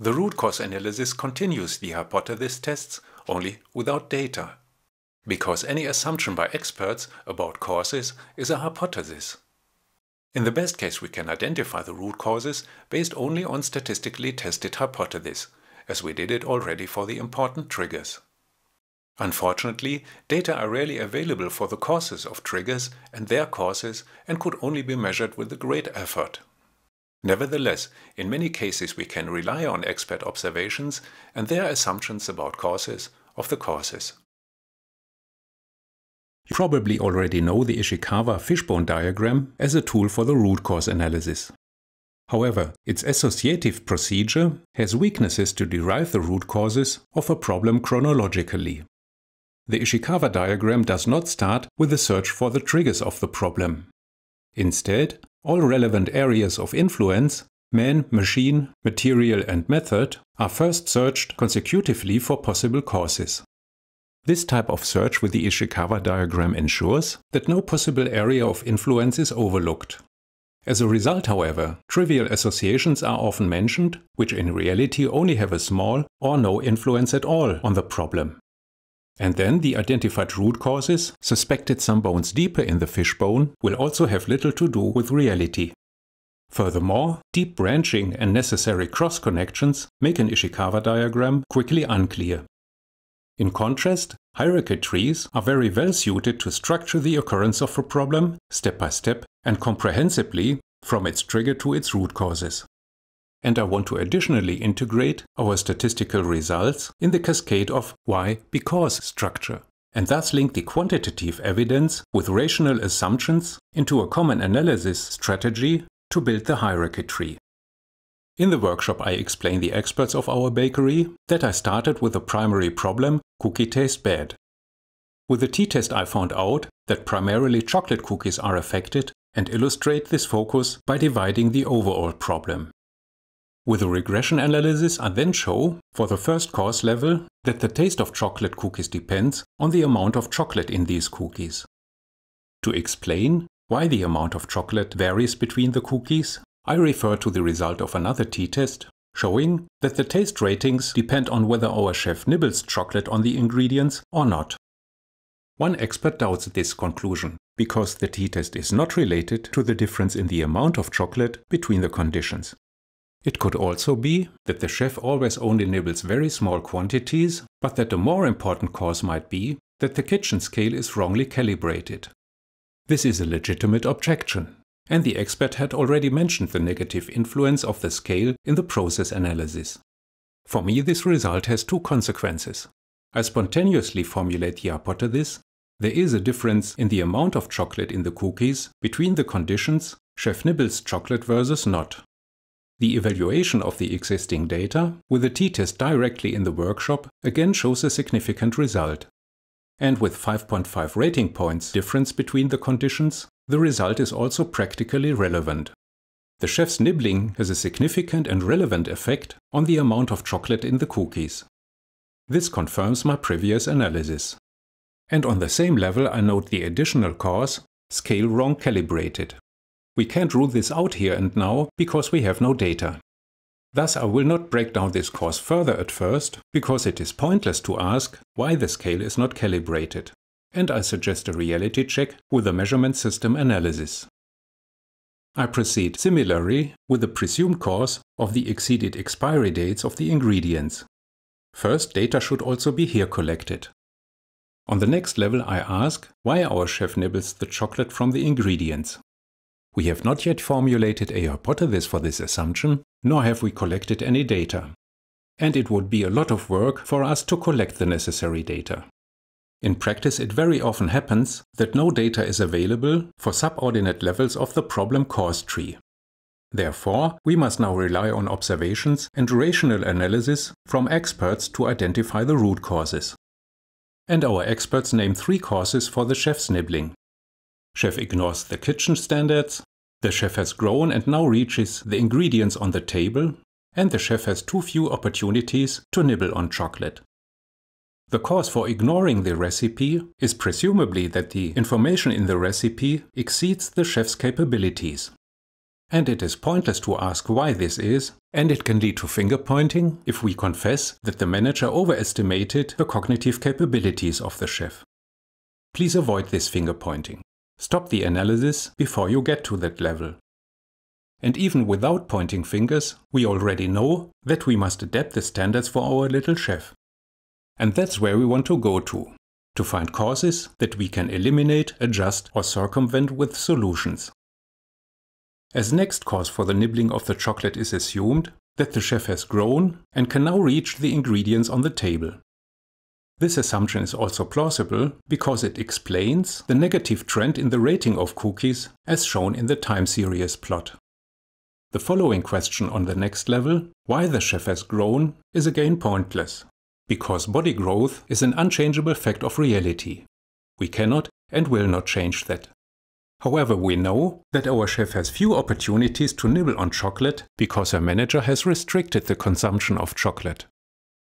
The root cause analysis continues the hypothesis tests, only without data. Because any assumption by experts about causes is a hypothesis. In the best case we can identify the root causes based only on statistically tested hypotheses, as we did it already for the important triggers. Unfortunately, data are rarely available for the causes of triggers and their causes and could only be measured with a great effort. Nevertheless, in many cases we can rely on expert observations and their assumptions about causes of the causes. You probably already know the Ishikawa fishbone diagram as a tool for the root cause analysis. However, its associative procedure has weaknesses to derive the root causes of a problem chronologically. The Ishikawa diagram does not start with a search for the triggers of the problem. Instead, all relevant areas of influence man, machine, material and method are first searched consecutively for possible causes. This type of search with the Ishikawa diagram ensures that no possible area of influence is overlooked. As a result, however, trivial associations are often mentioned, which in reality only have a small or no influence at all on the problem. And then the identified root causes, suspected some bones deeper in the fishbone, will also have little to do with reality. Furthermore, deep branching and necessary cross connections make an Ishikawa diagram quickly unclear. In contrast, hierarchy trees are very well suited to structure the occurrence of a problem, step by step, and comprehensively, from its trigger to its root causes and I want to additionally integrate our statistical results in the cascade of why because structure, and thus link the quantitative evidence with rational assumptions into a common analysis strategy to build the hierarchy tree. In the workshop I explain the experts of our bakery that I started with the primary problem cookie tastes bad. With the t-test I found out that primarily chocolate cookies are affected and illustrate this focus by dividing the overall problem. With a regression analysis, I then show, for the first course level, that the taste of chocolate cookies depends on the amount of chocolate in these cookies. To explain why the amount of chocolate varies between the cookies, I refer to the result of another t-test, showing that the taste ratings depend on whether our chef nibbles chocolate on the ingredients or not. One expert doubts this conclusion, because the t-test is not related to the difference in the amount of chocolate between the conditions. It could also be that the chef always only nibbles very small quantities, but that a more important cause might be that the kitchen scale is wrongly calibrated. This is a legitimate objection, and the expert had already mentioned the negative influence of the scale in the process analysis. For me, this result has two consequences. I spontaneously formulate the hypothesis there is a difference in the amount of chocolate in the cookies between the conditions chef nibbles chocolate versus not. The evaluation of the existing data with a t-test directly in the workshop again shows a significant result. And with 5.5 rating points difference between the conditions, the result is also practically relevant. The chef's nibbling has a significant and relevant effect on the amount of chocolate in the cookies. This confirms my previous analysis. And on the same level I note the additional cause, scale wrong calibrated. We can't rule this out here and now because we have no data. Thus I will not break down this course further at first, because it is pointless to ask why the scale is not calibrated, and I suggest a reality check with a measurement system analysis. I proceed similarly with the presumed cause of the exceeded expiry dates of the ingredients. First, data should also be here collected. On the next level I ask why our chef nibbles the chocolate from the ingredients. We have not yet formulated a hypothesis for this assumption, nor have we collected any data. And it would be a lot of work for us to collect the necessary data. In practice, it very often happens that no data is available for subordinate levels of the problem cause tree. Therefore, we must now rely on observations and rational analysis from experts to identify the root causes. And our experts name three causes for the chef's nibbling. Chef ignores the kitchen standards, the chef has grown and now reaches the ingredients on the table, and the chef has too few opportunities to nibble on chocolate. The cause for ignoring the recipe is presumably that the information in the recipe exceeds the chef's capabilities. And it is pointless to ask why this is, and it can lead to finger pointing if we confess that the manager overestimated the cognitive capabilities of the chef. Please avoid this finger pointing. Stop the analysis before you get to that level. And even without pointing fingers, we already know that we must adapt the standards for our little chef. And that's where we want to go to, to find causes that we can eliminate, adjust or circumvent with solutions. As next cause for the nibbling of the chocolate is assumed that the chef has grown and can now reach the ingredients on the table. This assumption is also plausible because it explains the negative trend in the rating of cookies as shown in the time series plot. The following question on the next level, why the chef has grown, is again pointless, because body growth is an unchangeable fact of reality. We cannot and will not change that. However, we know that our chef has few opportunities to nibble on chocolate because her manager has restricted the consumption of chocolate.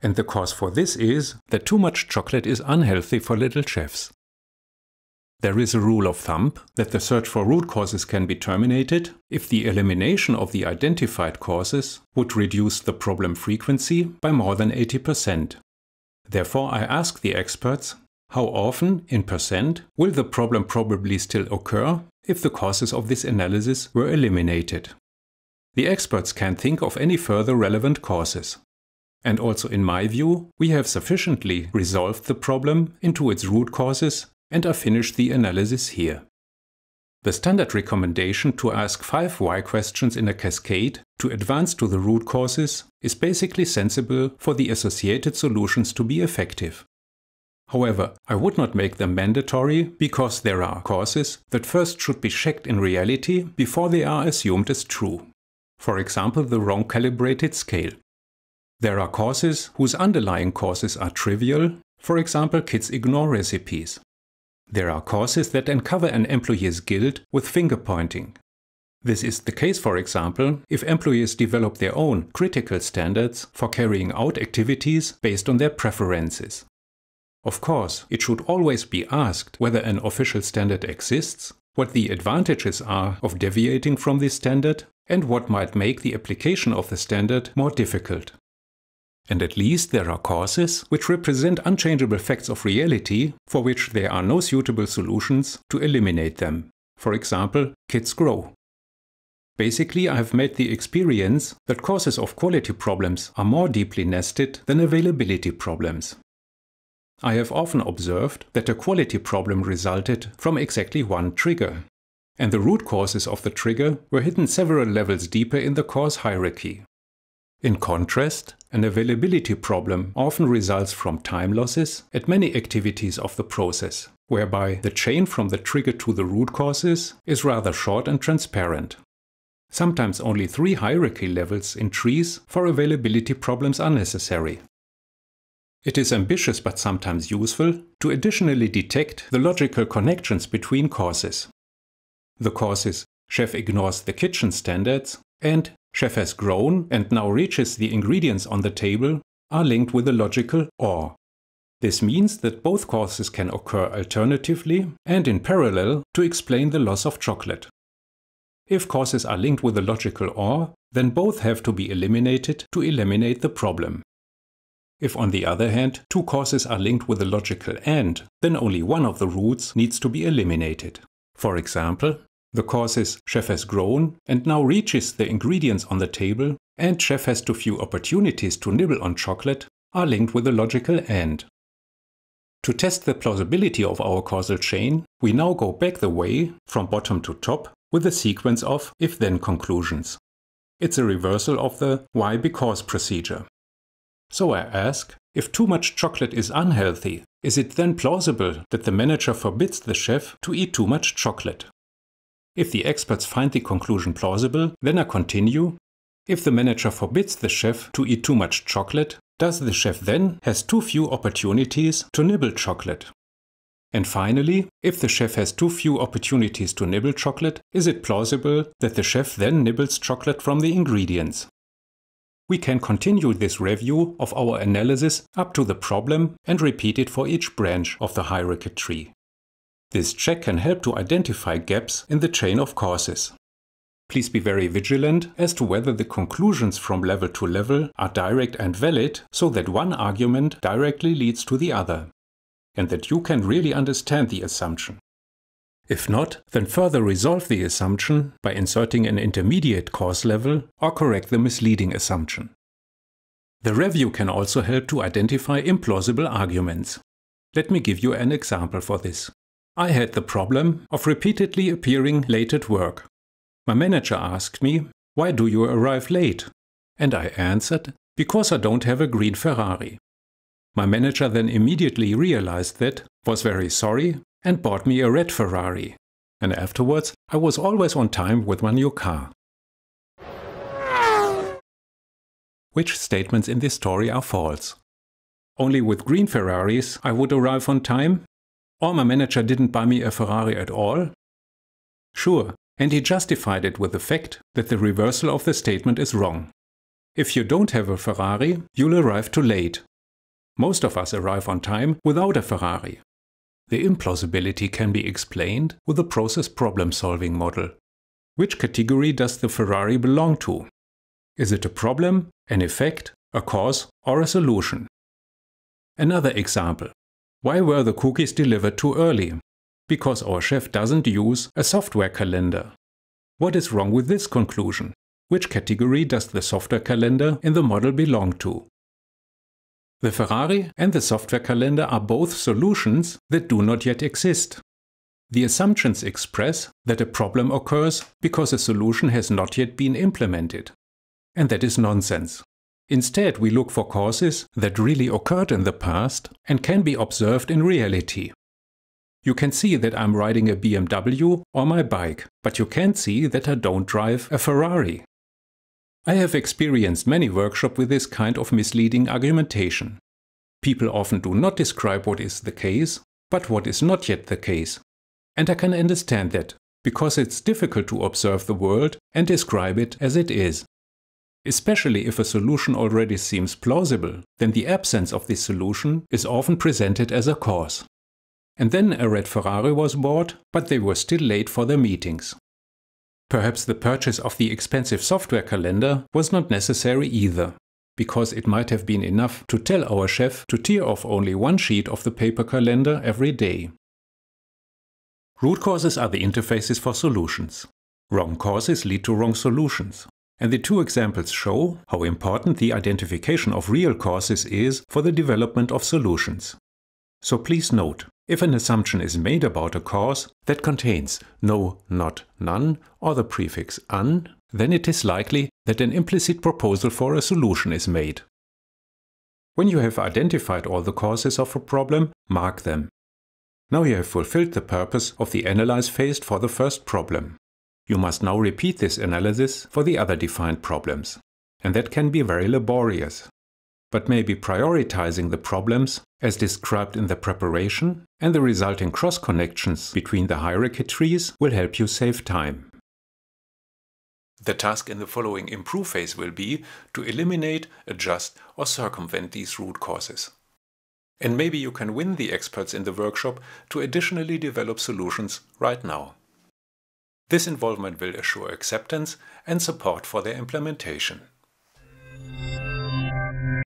And the cause for this is that too much chocolate is unhealthy for little chefs. There is a rule of thumb that the search for root causes can be terminated if the elimination of the identified causes would reduce the problem frequency by more than 80%. Therefore, I ask the experts how often, in percent, will the problem probably still occur if the causes of this analysis were eliminated? The experts can think of any further relevant causes. And also in my view, we have sufficiently resolved the problem into its root causes and I finished the analysis here. The standard recommendation to ask five why questions in a cascade to advance to the root causes is basically sensible for the associated solutions to be effective. However, I would not make them mandatory because there are causes that first should be checked in reality before they are assumed as true. For example, the wrong calibrated scale. There are courses whose underlying causes are trivial, for example, kids ignore recipes. There are courses that uncover an employee's guilt with finger pointing. This is the case, for example, if employees develop their own critical standards for carrying out activities based on their preferences. Of course, it should always be asked whether an official standard exists, what the advantages are of deviating from this standard, and what might make the application of the standard more difficult. And at least there are causes which represent unchangeable facts of reality for which there are no suitable solutions to eliminate them. For example, kids grow. Basically, I have made the experience that causes of quality problems are more deeply nested than availability problems. I have often observed that a quality problem resulted from exactly one trigger. And the root causes of the trigger were hidden several levels deeper in the cause hierarchy. In contrast, an availability problem often results from time losses at many activities of the process, whereby the chain from the trigger to the root causes is rather short and transparent. Sometimes only three hierarchy levels in trees for availability problems are necessary. It is ambitious but sometimes useful to additionally detect the logical connections between causes. The causes chef ignores the kitchen standards and chef has grown and now reaches the ingredients on the table are linked with a logical OR. This means that both causes can occur alternatively and in parallel to explain the loss of chocolate. If causes are linked with a logical OR, then both have to be eliminated to eliminate the problem. If on the other hand, two causes are linked with a logical AND, then only one of the roots needs to be eliminated. For example, the course's chef has grown and now reaches the ingredients on the table, and chef has too few opportunities to nibble on chocolate are linked with a logical and. To test the plausibility of our causal chain, we now go back the way, from bottom to top, with a sequence of if-then conclusions. It's a reversal of the why-because procedure. So I ask, if too much chocolate is unhealthy, is it then plausible that the manager forbids the chef to eat too much chocolate? If the experts find the conclusion plausible, then I continue. If the manager forbids the chef to eat too much chocolate, does the chef then has too few opportunities to nibble chocolate? And finally, if the chef has too few opportunities to nibble chocolate, is it plausible that the chef then nibbles chocolate from the ingredients? We can continue this review of our analysis up to the problem and repeat it for each branch of the hierarchy tree. This check can help to identify gaps in the chain of causes. Please be very vigilant as to whether the conclusions from level to level are direct and valid so that one argument directly leads to the other, and that you can really understand the assumption. If not, then further resolve the assumption by inserting an intermediate cause level or correct the misleading assumption. The review can also help to identify implausible arguments. Let me give you an example for this. I had the problem of repeatedly appearing late at work. My manager asked me, Why do you arrive late? And I answered, Because I don't have a green Ferrari. My manager then immediately realized that, was very sorry, and bought me a red Ferrari. And afterwards, I was always on time with my new car. Which statements in this story are false? Only with green Ferraris I would arrive on time, or my manager didn't buy me a Ferrari at all? Sure, and he justified it with the fact that the reversal of the statement is wrong. If you don't have a Ferrari, you'll arrive too late. Most of us arrive on time without a Ferrari. The implausibility can be explained with a process problem solving model. Which category does the Ferrari belong to? Is it a problem, an effect, a cause, or a solution? Another example. Why were the cookies delivered too early? Because our chef doesn't use a software calendar. What is wrong with this conclusion? Which category does the software calendar in the model belong to? The Ferrari and the software calendar are both solutions that do not yet exist. The assumptions express that a problem occurs because a solution has not yet been implemented. And that is nonsense. Instead, we look for causes that really occurred in the past and can be observed in reality. You can see that I'm riding a BMW or my bike, but you can't see that I don't drive a Ferrari. I have experienced many workshops with this kind of misleading argumentation. People often do not describe what is the case, but what is not yet the case. And I can understand that, because it's difficult to observe the world and describe it as it is. Especially if a solution already seems plausible, then the absence of this solution is often presented as a cause. And then a red Ferrari was bought, but they were still late for their meetings. Perhaps the purchase of the expensive software calendar was not necessary either, because it might have been enough to tell our chef to tear off only one sheet of the paper calendar every day. Root causes are the interfaces for solutions. Wrong causes lead to wrong solutions, and the two examples show how important the identification of real causes is for the development of solutions. So please note, if an assumption is made about a cause that contains no, not, none, or the prefix "un," then it is likely that an implicit proposal for a solution is made. When you have identified all the causes of a problem, mark them. Now you have fulfilled the purpose of the analyze phase for the first problem. You must now repeat this analysis for the other defined problems, and that can be very laborious. But maybe prioritizing the problems, as described in the preparation, and the resulting cross-connections between the hierarchy trees will help you save time. The task in the following improve phase will be to eliminate, adjust or circumvent these root causes. And maybe you can win the experts in the workshop to additionally develop solutions right now. This involvement will assure acceptance and support for their implementation.